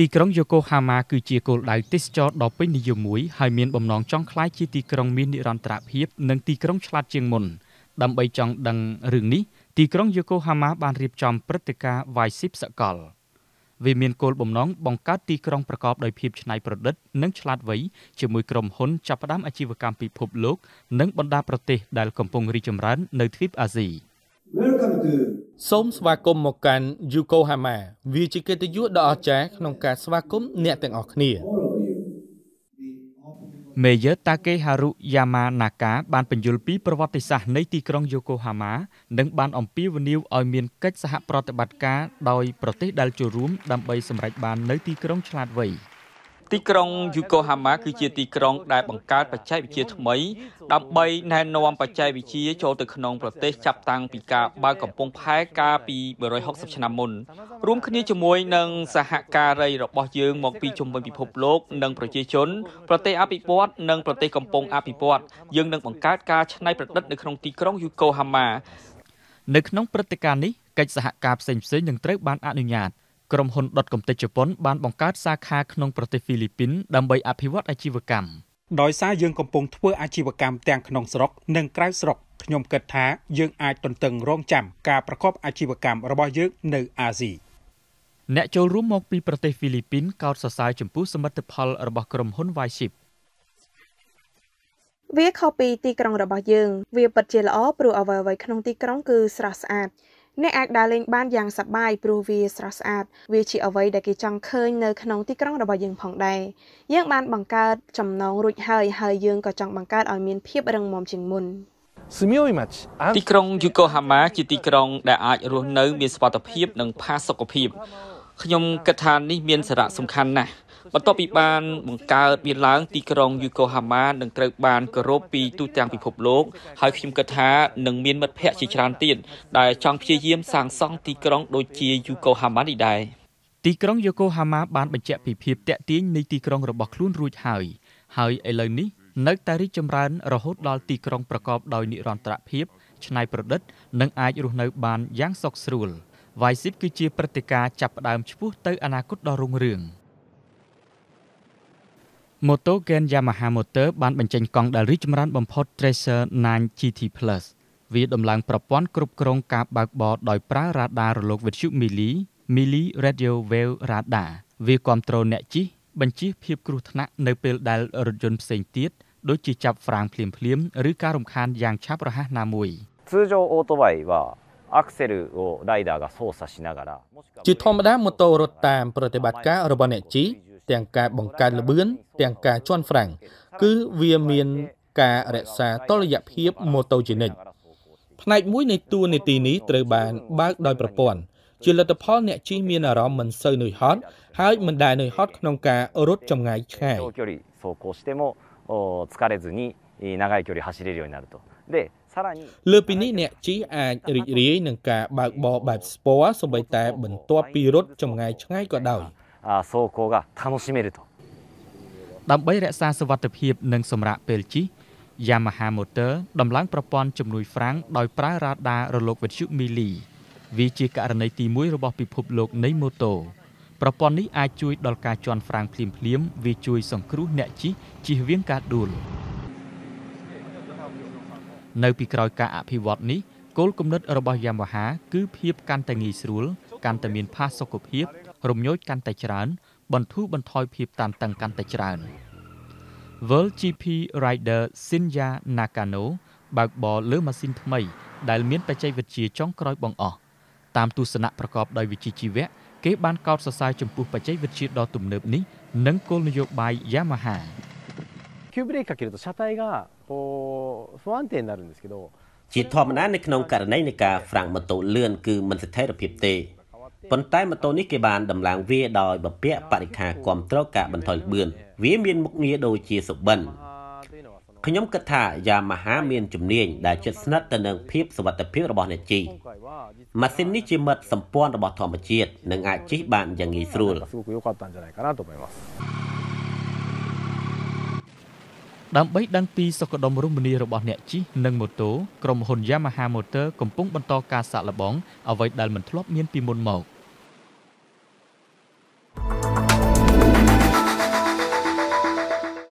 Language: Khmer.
ទីក្រុងយូកូហាម៉ាគឺជាគោលដៅទេសចរដ៏ពេញនិយមមួយហើយមានបំណងចង់ក្លាយជាទីក្រុងមាននិរន្តរភាពនិងទីក្រុងឆ្លាតជាងមុនដើម្បីចង់ដឹងរឿងនេះទីក្រុងយូកូហាម៉ាបានរៀបចំព្រឹត្តិការណ៍ Vaisip សកលវាមានគោលបំណងបង្កើតទីក្រុងប្រកបដោយភាពច្នៃប្រឌិតនិងឆ្លាតវៃជាមួយក្រុមហ៊ុនចាប់ផ្ដើមអាជីវកម្មពិភពលោក និងបណ្ដាប្រទេសដែលកំពុងរីកចម្រើននៅទ្វីបអាស៊ី។ Welcome to សូមស្វាគមន៍មកកាន់ Yokohama វាជាកិត្តិយសដ៏អស្ចារ្យក្នុងការស្វាគមន៍អ្នកទាំងអស់គ្នាមេយឺតាកេហារុយ៉ាម៉ាណាកាបានបញ្យល់ពីប្រវត្តិសាស្ត្រនៃទីក្រុងយូកូហាម៉ានិងបានអំពាវនាវឲ្យមានកិច្ចសហប្រតិបត្តិការដោយប្រទេសដែលចូលរួមដើម្បីសម្រេចបាននៅទីក្រុងឆ្លាតវៃ។ទីក្រុងយូកូហាម៉ាគឺជាទីក្រុងដែលបង្កើតបច្ចេកវិទ្យាថ្មីដើម្បីណែនាំបច្ចេកវិទ្យាចូលទៅក្នុងប្រទេសចាប់តាំងពីការបើកកំពង់ផែកាលពី160ឆ្នាំមុនរួមគ្នាជាមួយនឹងសហការីរបស់យើងមកពីជុំវិញពិភពលោកនិងប្រជាជនប្រទេសអភិវឌ្ឍនិងប្រទេសកំពុងអភិវឌ្ឍយើងនឹងបង្កើតការច្នៃប្រឌិតនៅក្នុងទីក្រុងយូកូហាម៉ានៅក្នុងព្រឹត្តិការណ៍នេះកិច្ចសហការផ្សេងៗនឹងត្រូវបានអនុញ្ញាត។ក្រុមហ៊ុនដុតកំទេចជប៉ុនបានបង្កើតសាខាក្នុងប្រទេសហ្វីលីពីនដើម្បីអភិវឌ្ឍអាជីវកម្មដោយសារយើងកំពុងធ្វើអាជីវកម្មទាំងក្នុងស្រុកនិងក្រៅស្រុកខ្ញុំគិតថាយើងអាចទន្ទឹងរង់ចាំការប្រកបអាជីវកម្មរបស់យើងនៅអាស៊ីអ្នកចូលរួមមកពីប្រទេសហ្វីលីពីនកោតសរសើរចំពោះសមិទ្ធផលរបស់ក្រុមហ៊ុន Vyship វាខុសពីទីក្រុងរបស់យើង វាពិតជាល្អព្រោះអ្វីៗក្នុងទីក្រុងគឺស្រស់ស្អាតអ្នកអាចដើរលេងបានយ៉ាងសប្បាយព្រោះវាស្រស់ស្អាត វាជាអ្វីដែលគេចង់ឃើញនៅក្នុងទីក្រុងរបស់យើងផងដែរយើងបានបង្កើតចំណងរួចហើយហើយយើងក៏ចង់បង្កើតឲ្យមានភាពរឹងមាំជាងមុនទីក្រុងយូកូហាម៉ាជាទីក្រុងដែលអាចរស់នៅមានសុវត្ថិភាពនិងផាសុកភាពខ្ញុំគិតថានេះមានសារៈសំខាន់ណាស់បន្ទាប់ពីបានបង្កើតមានឡើង ទីក្រុងយូកូហាម៉ានឹងត្រូវបានគោរពពីទូទាំងពិភពលោកហើយខ្ញុំគិតថានឹងមានមិត្តភ័ក្តិជាច្រើនទៀតដែលចង់ព្យាយាមសាងសង់ទីក្រុងដូចជាយូកូហាម៉ានេះដែរទីក្រុងយូកូហាម៉ាបានបញ្ជាក់ពីភាពតាក់ទាញនៃទីក្រុងរបស់ខ្លួនរួចហើយ ហើយឥឡូវនេះនៅតែរីកចម្រើនរហូតដល់ទីក្រុងប្រកបដោយនិរន្តរភាពច្នៃប្រឌិត និងអាចរស់នៅបានយ៉ាងសុខស្រួល Vice City គឺជាព្រឹត្តិការណ៍ចាប់ផ្ដើមឆ្ពោះទៅអនាគតដ៏រុងរឿង។ម៉ូតូហ្គែន Yamaha Motor បានបញ្ចេញកង់ដែលរីកចម្រើនបំផុត Tracer 9 GT Plus វាដំឡើងប្រព័ន្ធគ្រប់គ្រងការបើកបរដោយប្រើរ៉ាដារលកវិទ្យុមីលី Mili Radio Wave Radar វាគ្រប់គ្រងអ្នកជិះបញ្ជិះភាពគ្រោះថ្នាក់នៅពេលដែលរថយន្តផ្សេងទៀតដូចជាចាប់ហ្វ្រាំងភ្លាមៗឬការរំខានយ៉ាងឆាប់រហ័សណាមួយ通常オートバイはアクセルをライダーが操作しながらជាធម្មតាម៉ូតូរត់តាមប្រតិបត្តិការរបស់អ្នកជិះទាំងការបង្កើតល្បឿនទាំងការជន់ហ្វ្រាំងគឺវាមានការរក្សាតុល្យភាពម៉ូតូជានិច្ចផ្នែកមួយនៃតួនាទីនេះត្រូវបានបើកដោយប្រព័ន្ធជាលទ្ធផលអ្នកជិះមានអារម្មណ៍មិនសូវនឿយហត់ហើយមិនដែលនឿយហត់ក្នុងការរត់ចម្ងាយឆ្ងាយ長い距離走れるようになると。で、さらにលើពីនេះអ្នកជិះអាចរីករាយនឹងការបើកបរបែបស្ព័រសម្បីតែបន្ទាប់ពីរត់ចម្ងាយឆ្ងាយក៏ដោយ走行が楽しめるとដើម្បីរក្សាសុវត្ថិភាពនិងសម្រាប់ពេលជិះ Yamaha Motor ដំឡើងប្រព័ន្ធជំនួយហ្វ្រាំងដោយប្រើរ៉ាដារលកវិទ្យុមីលីវាជាករណីទី1របស់ពិភពលោក នៃម៉ូតូប្រព័ន្ធនេះអាចជួយដល់ការជន់ហ្វ្រាំងភ្លាមភ្លាម វាជួយ សង្គ្រោះអ្នកជិះជិះវាងការដួលនៅពីក្រោយការអភិវឌ្ឍនេះគោលគំនិតរបស់ Yamaha គឺភាពកាន់តែងាយស្រួលកាន់តែមានផាសុកភាពរំញោចកាន់តែច្រើនបន្ធូរបន្ថយភាពតានតឹងកាន់តែច្រើន World GP Rider Shinya Nakano បើកបរលើម៉ាស៊ីនថ្មី ដែលមាន បច្ចេកវិទ្យាចុងក្រោយបង្អស់តាមទស្សនៈប្រកបដោយវិជ្ជាជីវៈគេបានកោតសរសើរចំពោះបច្ចេកវិទ្យាដ៏ទំនើបនេះនិងគោលនយោបាយ Yamaha 急ブレーキかけると車体がこう不安定になるんですけどជាធម្មតានៅក្នុងករណីនៃការហ្វ្រាំងម៉ូតូលឿនគឺមិនស្ថិរភាពទេប៉ុន្តែម៉ូតូនេះគេបានដំឡើងវាដោយបពាក់បរិខាគ្រប់គ្រងការបន្ថយល្បឿនវាមានមុខងារដូចជាសុបិនខ្ញុំគិតថា Yamaha មានជំនាញដែលជិតស្និទ្ធទៅនឹងភាពសុវត្ថិភាពរបស់អ្នកជិះម៉ាស៊ីននេះជាមិត្តសម្ព័ន្ធរបស់ធម្មជាតិនិងអាចជិះបានយ៉ាងងាយស្រួលដើម្បីដឹងពីសុខដុមរមនារបស់អ្នកជិះនិងម៉ូតូក្រុមហ៊ុន Yamaha Motor កំពុងបន្តការសាកល្បង អ្វីដែលមិនធ្លាប់មានពីមុនមក